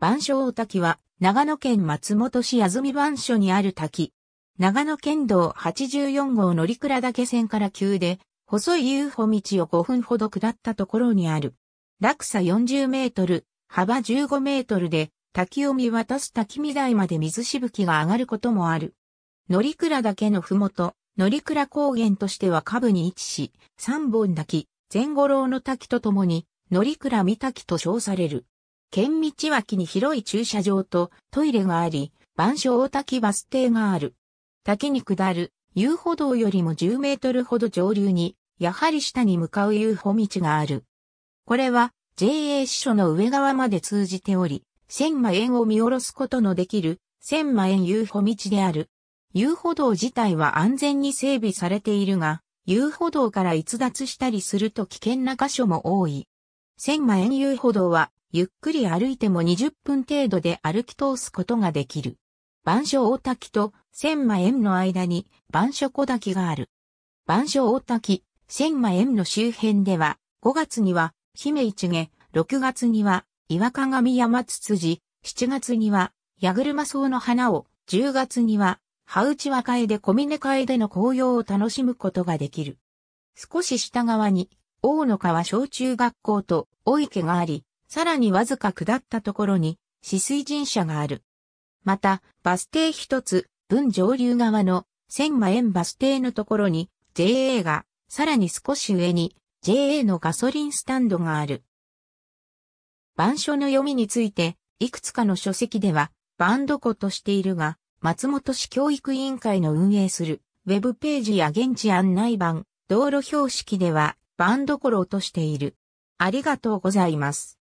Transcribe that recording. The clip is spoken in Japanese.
所大滝は、長野県松本市安住番所にある滝。長野県道84号乗倉岳線から急で、細い遊歩道を5分ほど下ったところにある。落差40メートル、幅15メートルで、滝を見渡す滝見台まで水しぶきが上がることもある。乗倉岳のふもと、乗倉高原としては下部に位置し、三本滝、前五郎の滝とともに、乗倉三滝と称される。県道脇に広い駐車場とトイレがあり、万象大滝バス停がある。滝に下る遊歩道よりも10メートルほど上流に、やはり下に向かう遊歩道がある。これは JA 支所の上側まで通じており、千万円を見下ろすことのできる千万円遊歩道である。遊歩道自体は安全に整備されているが、遊歩道から逸脱したりすると危険な箇所も多い。千馬園遊歩道は、ゆっくり歩いても20分程度で歩き通すことができる。板所大滝と千馬園の間に板所小滝がある。板所大滝、千馬園の周辺では、5月には姫一毛、6月には岩鏡山筒子、7月には矢車草の花を、10月には葉内チワで小峰カでの紅葉を楽しむことができる。少し下側に大野川小中学校と大池があり、さらにわずか下ったところに、止水神社がある。また、バス停一つ、文上流側の千万円バス停のところに JA が、さらに少し上に JA のガソリンスタンドがある。板書の読みについて、いくつかの書籍では、バンド庫としているが、松本市教育委員会の運営する、ウェブページや現地案内版、道路標識では、番所落としている。ありがとうございます。